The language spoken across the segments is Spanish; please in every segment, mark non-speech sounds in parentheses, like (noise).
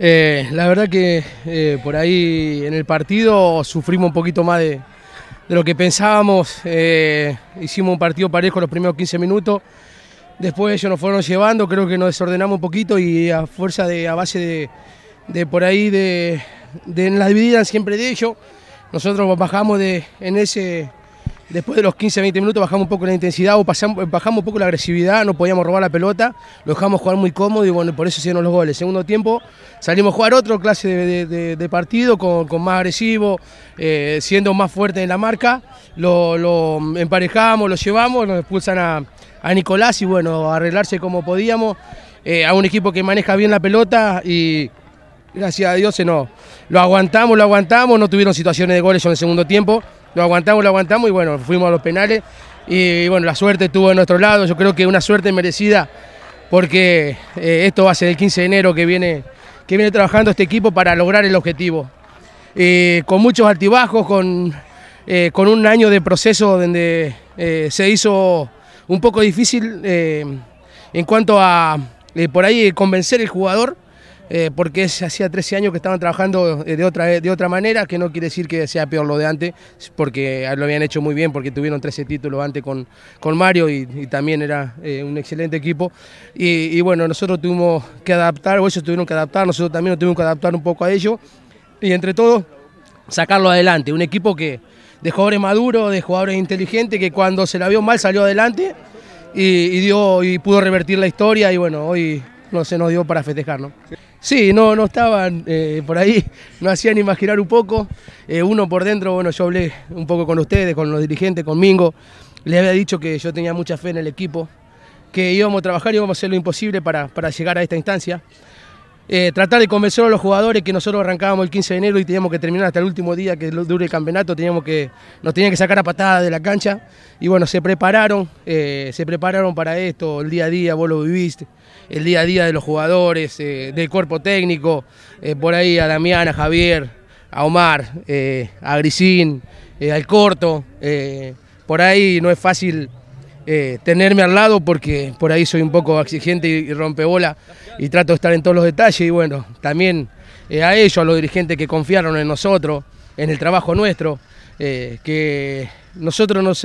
Eh, la verdad que eh, por ahí en el partido sufrimos un poquito más de, lo que pensábamos. Eh, hicimos un partido parejo los primeros 15 minutos. Después ellos nos fueron llevando, creo que nos desordenamos un poquito y a fuerza de, a base de, por ahí de, en la divididas siempre de ellos, nosotros bajamos de, en ese Después de los 15, 20 minutos bajamos un poco la intensidad o eh, bajamos un poco la agresividad, no podíamos robar la pelota, lo dejamos jugar muy cómodo y bueno, por eso hicieron los goles. Segundo tiempo salimos a jugar otro clase de, partido con, más agresivo, eh, siendo más fuerte en la marca, lo, emparejamos, lo llevamos, nos expulsan a, Nicolás y bueno, arreglarse como podíamos. Eh, a un equipo que maneja bien la pelota y gracias a Dios se lo aguantamos, lo aguantamos, no tuvieron situaciones de goles en el segundo tiempo lo aguantamos, lo aguantamos y bueno, fuimos a los penales y bueno, la suerte estuvo de nuestro lado, yo creo que una suerte merecida porque eh, esto va a ser el 15 de enero que viene, que viene trabajando este equipo para lograr el objetivo. Eh, con muchos altibajos, con, eh, con un año de proceso donde se hizo un poco difícil en cuanto a por ahí convencer al jugador eh, porque hacía 13 años que estaban trabajando eh, de otra, de otra manera, que no quiere decir que sea peor lo de antes, porque ah, lo habían hecho muy bien, porque tuvieron 13 títulos antes con, con Mario y, también era eh, un excelente equipo. Y, bueno, nosotros tuvimos que adaptar, o ellos tuvieron que adaptar, nosotros también nos tuvimos que adaptar un poco a ello. y entre todos sacarlo adelante. Un equipo que de jugadores maduros, de jugadores inteligentes, que cuando se la vio mal salió adelante y, dio, y pudo revertir la historia y bueno, hoy no se nos dio para festejar. Sí, no, no estaban eh, por ahí, (laughs) no hacían imaginar un poco. Eh, uno por dentro, bueno, yo hablé un poco con ustedes, con los dirigentes, con Mingo. Les había dicho que yo tenía mucha fe en el equipo, que íbamos a trabajar y íbamos a hacer lo imposible para, llegar a esta instancia. Eh, tratar de convencer a los jugadores que nosotros arrancábamos el 15 de enero y teníamos que terminar hasta el último día que dure el campeonato, teníamos que, nos tenían que sacar a patadas de la cancha. Y bueno, se prepararon, se prepararon para esto, el día a día, vos lo viviste el día a día de los jugadores, eh, del cuerpo técnico, eh, por ahí a Damián, a Javier, a Omar, eh, a Grisín, al Corto. por ahí no es fácil tenerme al lado porque por ahí soy un poco exigente y, rompe bola y trato de estar en todos los detalles y bueno, también a ellos, a los dirigentes que confiaron en nosotros, en el trabajo nuestro, que nosotros nos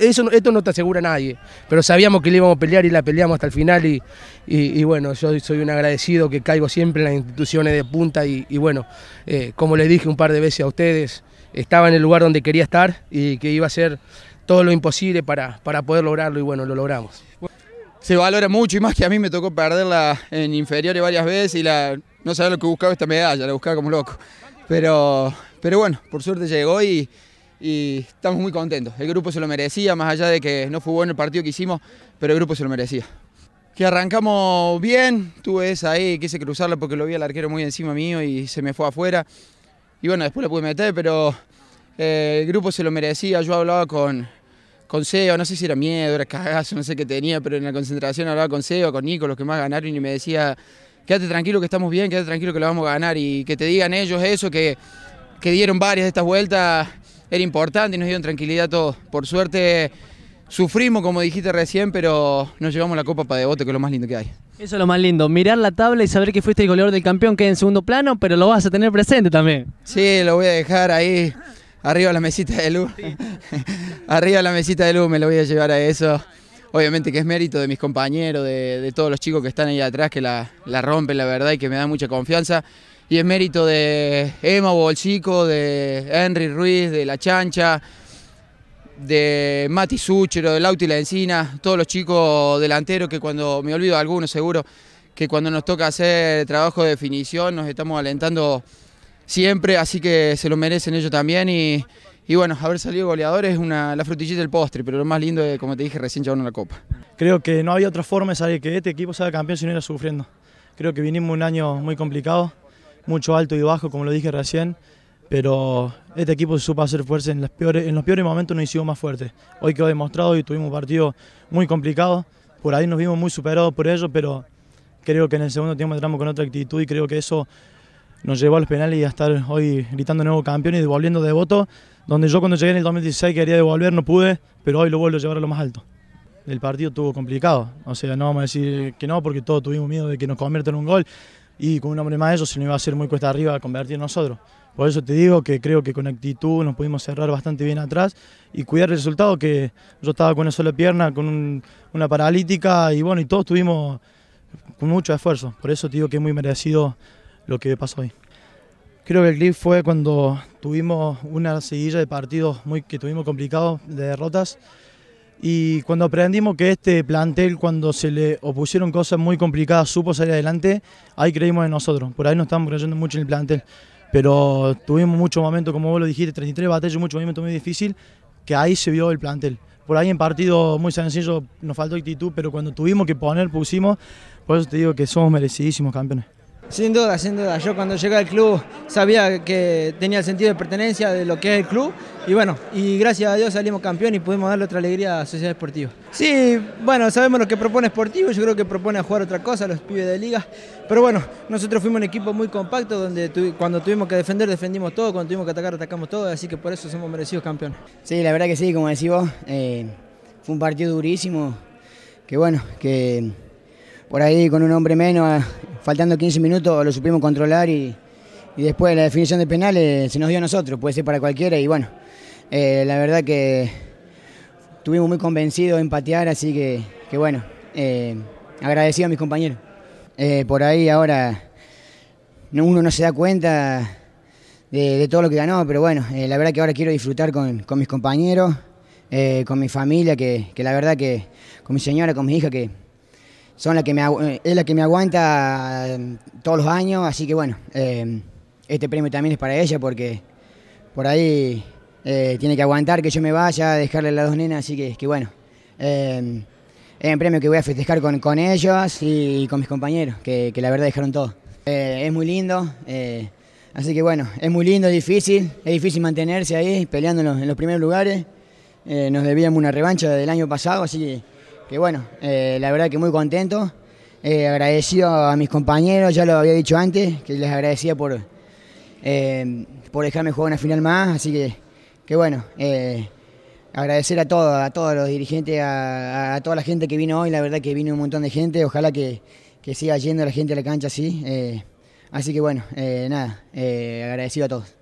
eso, esto no te asegura nadie, pero sabíamos que le íbamos a pelear y la peleamos hasta el final y, y, bueno, yo soy un agradecido que caigo siempre en las instituciones de punta y, bueno, eh, como les dije un par de veces a ustedes, estaba en el lugar donde quería estar y que iba a ser todo lo imposible para, para poder lograrlo y bueno, lo logramos. Se valora mucho y más que a mí me tocó perderla en inferiores varias veces y la, no sabía lo que buscaba esta medalla, la buscaba como loco. Pero, pero bueno, por suerte llegó y, y estamos muy contentos. El grupo se lo merecía, más allá de que no fue bueno el partido que hicimos, pero el grupo se lo merecía. Que arrancamos bien, tuve esa ahí, quise cruzarla porque lo vi al arquero muy encima mío y se me fue afuera. Y bueno, después la pude meter, pero eh, el grupo se lo merecía. Yo hablaba con, con no sé si era miedo, era cagazo, no sé qué tenía, pero en la concentración hablaba con Seo, con Nico, los que más ganaron, y me decía, quédate tranquilo que estamos bien, quédate tranquilo que lo vamos a ganar. Y que te digan ellos eso, que, que dieron varias de estas vueltas, era importante y nos dio tranquilidad a todos. Por suerte sufrimos, como dijiste recién, pero nos llevamos la copa para Devoto, que es lo más lindo que hay. Eso es lo más lindo, mirar la tabla y saber que fuiste el goleador del campeón, que en segundo plano, pero lo vas a tener presente también. Sí, lo voy a dejar ahí, arriba de la mesita de luz. (laughs) arriba de la mesita de luz me lo voy a llevar a eso. Obviamente que es mérito de mis compañeros, de, todos los chicos que están ahí atrás, que la, la rompen, la verdad, y que me dan mucha confianza y es mérito de Emma Bolsico, de Henry Ruiz, de La Chancha, de Mati Suchero, de Lauti La Encina, todos los chicos delanteros que cuando, me olvido de algunos seguro, que cuando nos toca hacer trabajo de definición nos estamos alentando siempre, así que se lo merecen ellos también y, bueno, haber salido goleadores es una, la frutillita del postre, pero lo más lindo es, como te dije, recién llevaron la copa. Creo que no había otra forma de salir que este equipo sea campeón si no era sufriendo. Creo que vinimos un año muy complicado, mucho alto y bajo, como lo dije recién, pero este equipo supo hacer fuerza en, peores, en los peores momentos, nos hicimos más fuerte Hoy quedó demostrado y tuvimos un partido muy complicado, por ahí nos vimos muy superados por ellos, pero creo que en el segundo tiempo entramos con otra actitud y creo que eso nos llevó a los penales y a estar hoy gritando nuevo campeón y devolviendo de voto, donde yo cuando llegué en el 2016 quería devolver, no pude, pero hoy lo vuelvo a llevar a lo más alto. El partido estuvo complicado, o sea, no vamos a decir que no porque todos tuvimos miedo de que nos conviertan en un gol, y con un hombre más de ellos se nos iba a hacer muy cuesta arriba convertir nosotros. Por eso te digo que creo que con actitud nos pudimos cerrar bastante bien atrás y cuidar el resultado, que yo estaba con una sola pierna, con una paralítica y bueno, y todos tuvimos con mucho esfuerzo. Por eso te digo que es muy merecido lo que pasó hoy. Creo que el clip fue cuando tuvimos una seguida de partidos muy, que tuvimos complicados, de derrotas, y cuando aprendimos que este plantel, cuando se le opusieron cosas muy complicadas, supo salir adelante, ahí creímos en nosotros. Por ahí no estamos creyendo mucho en el plantel. Pero tuvimos muchos momentos, como vos lo dijiste, 33 batallas, muchos momentos muy difícil, que ahí se vio el plantel. Por ahí en partido muy sencillo nos faltó actitud, pero cuando tuvimos que poner, pusimos. Por eso te digo que somos merecidísimos campeones. Sin duda, sin duda. Yo cuando llegué al club sabía que tenía el sentido de pertenencia de lo que es el club y bueno, y gracias a Dios salimos campeón y pudimos darle otra alegría a Sociedad Deportiva. Sí, bueno, sabemos lo que propone Sportivo, yo creo que propone jugar otra cosa los pibes de liga, pero bueno, nosotros fuimos un equipo muy compacto donde cuando tuvimos que defender defendimos todo, cuando tuvimos que atacar atacamos todo, así que por eso somos merecidos campeones. Sí, la verdad que sí, como decís vos, eh, fue un partido durísimo, que bueno, que por ahí con un hombre menos, ah, faltando 15 minutos, lo supimos controlar y, y después la definición de penales se nos dio a nosotros, puede ser para cualquiera y bueno, eh, la verdad que estuvimos muy convencidos en patear, así que, bueno, eh, agradecido a mis compañeros. Eh, por ahí ahora uno no se da cuenta de, todo lo que ganó, pero bueno, la verdad que ahora quiero disfrutar con, mis compañeros, con mi familia, que, que la verdad que con mi señora, con mi hija, que la que eh, es la que me aguanta eh, todos los años, así que bueno, eh, este premio también es para ella porque por ahí tiene que aguantar que yo me vaya, dejarle a las dos nenas, así que, que bueno, es un premio que voy a festejar con, ellos y con mis compañeros, que, la verdad dejaron todo. es muy lindo, así que bueno, es muy lindo, es difícil, es difícil mantenerse ahí peleando en los primeros lugares, nos debíamos una revancha del año pasado, así que que bueno, eh, la verdad que muy contento, eh, agradecido a mis compañeros, ya lo había dicho antes, que les agradecía por, eh, por dejarme jugar una final más, así que, que bueno, agradecer a todos, a todos los dirigentes, a, toda la gente que vino hoy, la verdad que vino un montón de gente, ojalá que, que siga yendo la gente a la cancha así, así que bueno, nada, agradecido a todos.